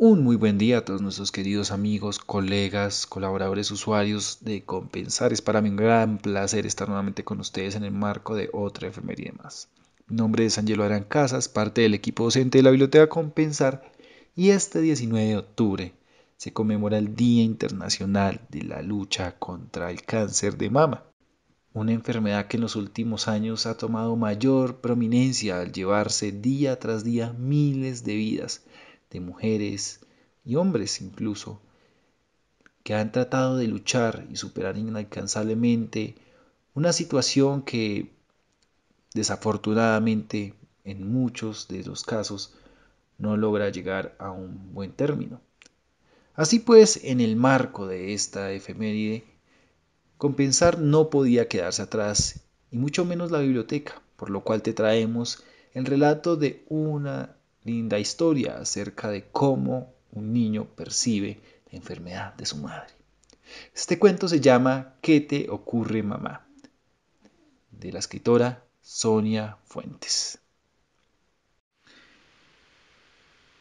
Un muy buen día a todos nuestros queridos amigos, colegas, colaboradores, usuarios de Compensar. Es para mí un gran placer estar nuevamente con ustedes en el marco de otra enfermería más. Mi nombre es Angelo Arancasas, parte del equipo docente de la Biblioteca Compensar y este 19 de octubre se conmemora el Día Internacional de la Lucha contra el Cáncer de Mama, una enfermedad que en los últimos años ha tomado mayor prominencia al llevarse día tras día miles de vidas de mujeres y hombres incluso, que han tratado de luchar y superar inalcanzablemente una situación que desafortunadamente en muchos de los casos no logra llegar a un buen término. Así pues, en el marco de esta efeméride, compensar no podía quedarse atrás, y mucho menos la biblioteca, por lo cual te traemos el relato de una linda historia acerca de cómo un niño percibe la enfermedad de su madre. Este cuento se llama ¿Qué te ocurre mamá? de la escritora Sonia Fuentes.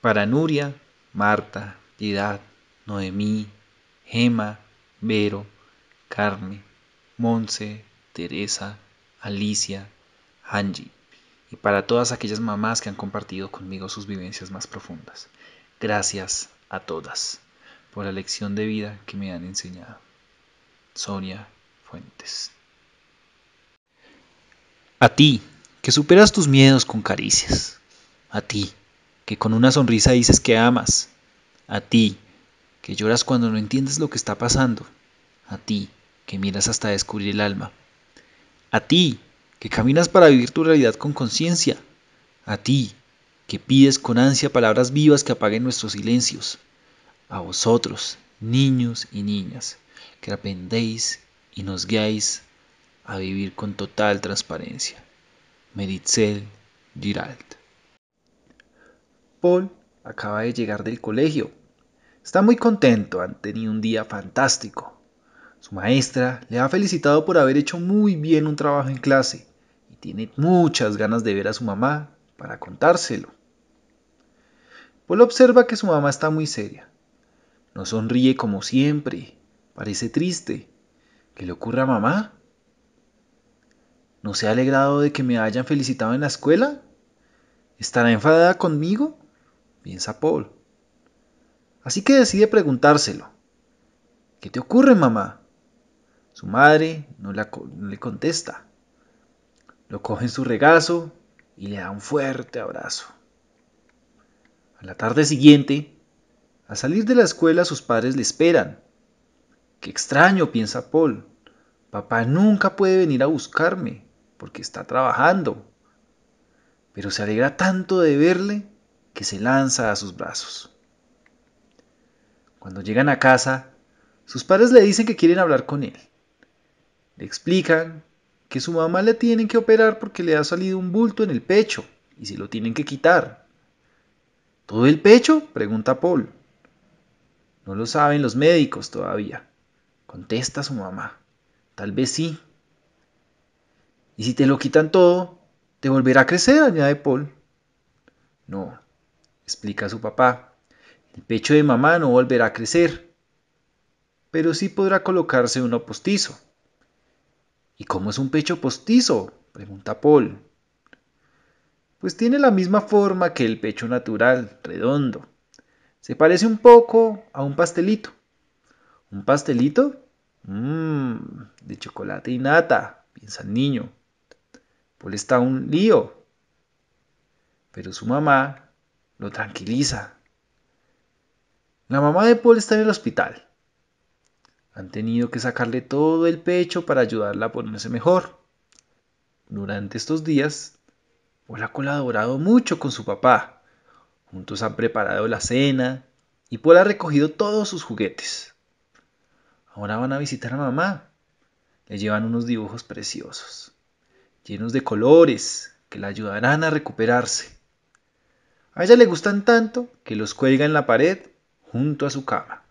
Para Nuria, Marta, Piedad, Noemí, Gema, Vero, Carmen, Monse, Teresa, Alicia, Angie, y para todas aquellas mamás que han compartido conmigo sus vivencias más profundas. Gracias a todas por la lección de vida que me han enseñado. Sonia Fuentes. A ti, que superas tus miedos con caricias. A ti, que con una sonrisa dices que amas. A ti, que lloras cuando no entiendes lo que está pasando. A ti, que miras hasta descubrir el alma. A ti, que caminas para vivir tu realidad con conciencia, a ti, que pides con ansia palabras vivas que apaguen nuestros silencios, a vosotros, niños y niñas, que aprendéis y nos guiáis a vivir con total transparencia. Meritzel Girald. Paul acaba de llegar del colegio. Está muy contento, han tenido un día fantástico. Su maestra le ha felicitado por haber hecho muy bien un trabajo en clase y tiene muchas ganas de ver a su mamá para contárselo. Paul observa que su mamá está muy seria. No sonríe como siempre, parece triste. ¿Qué le ocurre a mamá? ¿No se ha alegrado de que me hayan felicitado en la escuela? ¿Estará enfadada conmigo? piensa Paul. Así que decide preguntárselo. ¿Qué te ocurre, mamá? Su madre no, le contesta. Lo coge en su regazo y le da un fuerte abrazo. A la tarde siguiente, al salir de la escuela sus padres le esperan. Qué extraño, piensa Paul. Papá nunca puede venir a buscarme porque está trabajando. Pero se alegra tanto de verle que se lanza a sus brazos. Cuando llegan a casa, sus padres le dicen que quieren hablar con él. Le explican que su mamá le tienen que operar porque le ha salido un bulto en el pecho y se lo tienen que quitar. ¿Todo el pecho? pregunta Paul. No lo saben los médicos todavía, contesta su mamá. Tal vez sí. Y si te lo quitan todo, te volverá a crecer, añade Paul. No, explica su papá. El pecho de mamá no volverá a crecer, pero sí podrá colocarse uno postizo. ¿Y cómo es un pecho postizo? pregunta Paul. Pues tiene la misma forma que el pecho natural, redondo. Se parece un poco a un pastelito. ¿Un pastelito? Mmm, de chocolate y nata, piensa el niño. Paul está un lío. Pero su mamá lo tranquiliza. La mamá de Paul está en el hospital. Han tenido que sacarle todo el pecho para ayudarla a ponerse mejor. Durante estos días, Paul ha colaborado mucho con su papá. Juntos han preparado la cena y Paul ha recogido todos sus juguetes. Ahora van a visitar a mamá. Le llevan unos dibujos preciosos, llenos de colores que la ayudarán a recuperarse. A ella le gustan tanto que los cuelga en la pared junto a su cama.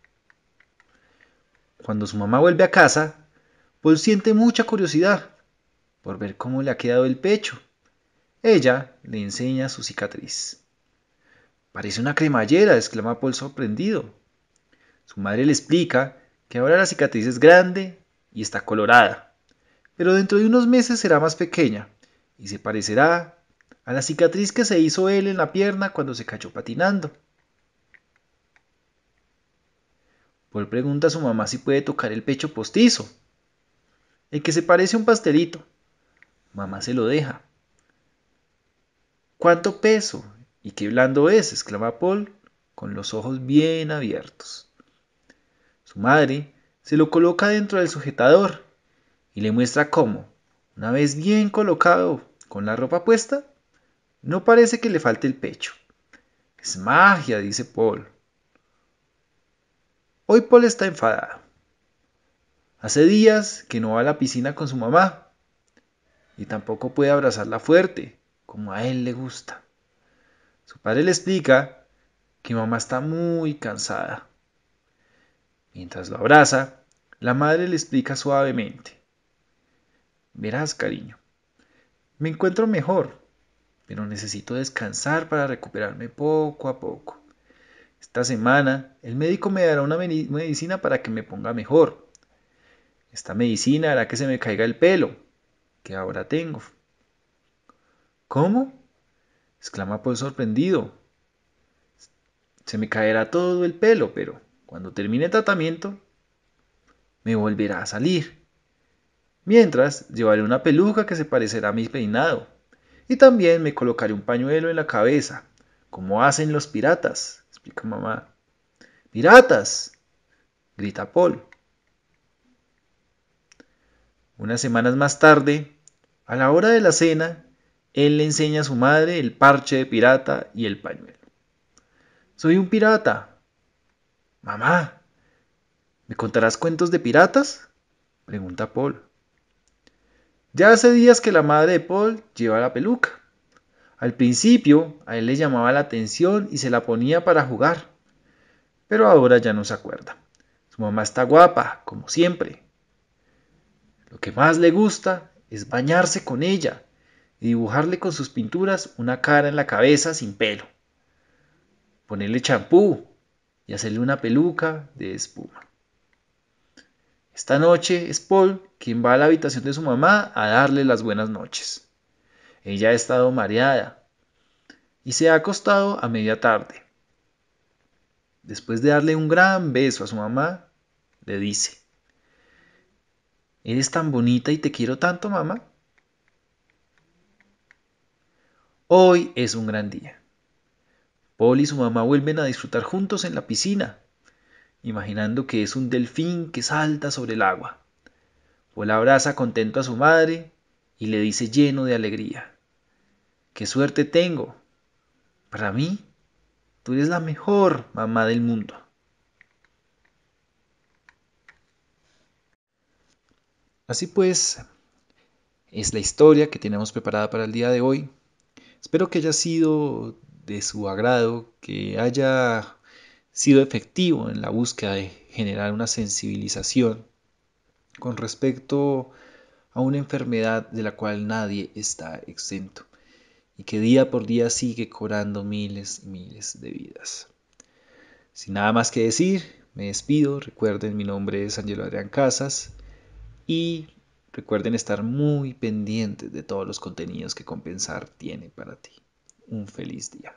Cuando su mamá vuelve a casa, Paul pues siente mucha curiosidad por ver cómo le ha quedado el pecho. Ella le enseña su cicatriz. Parece una cremallera, exclama Paul sorprendido. Su madre le explica que ahora la cicatriz es grande y está colorada, pero dentro de unos meses será más pequeña y se parecerá a la cicatriz que se hizo él en la pierna cuando se cayó patinando. Paul pregunta a su mamá si puede tocar el pecho postizo, el que se parece a un pastelito. Mamá se lo deja. ¿Cuánto peso? ¿Y qué blando es? exclama Paul, con los ojos bien abiertos. Su madre se lo coloca dentro del sujetador y le muestra cómo, una vez bien colocado con la ropa puesta, no parece que le falte el pecho. Es magia, dice Paul. Hoy Paul está enfadada. Hace días que no va a la piscina con su mamá y tampoco puede abrazarla fuerte, como a él le gusta. Su padre le explica que mamá está muy cansada. Mientras lo abraza, la madre le explica suavemente. Verás, cariño, me encuentro mejor, pero necesito descansar para recuperarme poco a poco. Esta semana el médico me dará una medicina para que me ponga mejor. Esta medicina hará que se me caiga el pelo, que ahora tengo. ¿Cómo? exclama Paul pues sorprendido. Se me caerá todo el pelo, pero cuando termine el tratamiento me volverá a salir. Mientras, llevaré una peluca que se parecerá a mi peinado. Y también me colocaré un pañuelo en la cabeza, como hacen los piratas mamá. ¡Piratas! grita Paul. Unas semanas más tarde, a la hora de la cena, él le enseña a su madre el parche de pirata y el pañuelo. Soy un pirata. Mamá, ¿me contarás cuentos de piratas? pregunta Paul. Ya hace días que la madre de Paul lleva la peluca al principio a él le llamaba la atención y se la ponía para jugar, pero ahora ya no se acuerda. Su mamá está guapa, como siempre. Lo que más le gusta es bañarse con ella y dibujarle con sus pinturas una cara en la cabeza sin pelo, ponerle champú y hacerle una peluca de espuma. Esta noche es Paul quien va a la habitación de su mamá a darle las buenas noches. Ella ha estado mareada y se ha acostado a media tarde. Después de darle un gran beso a su mamá, le dice, Eres tan bonita y te quiero tanto, mamá. Hoy es un gran día. Paul y su mamá vuelven a disfrutar juntos en la piscina, imaginando que es un delfín que salta sobre el agua. Paul abraza contento a su madre y le dice lleno de alegría qué suerte tengo. Para mí, tú eres la mejor mamá del mundo. Así pues, es la historia que tenemos preparada para el día de hoy. Espero que haya sido de su agrado, que haya sido efectivo en la búsqueda de generar una sensibilización con respecto a una enfermedad de la cual nadie está exento y que día por día sigue cobrando miles y miles de vidas. Sin nada más que decir, me despido. Recuerden, mi nombre es Angelo Adrián Casas y recuerden estar muy pendientes de todos los contenidos que Compensar tiene para ti. Un feliz día.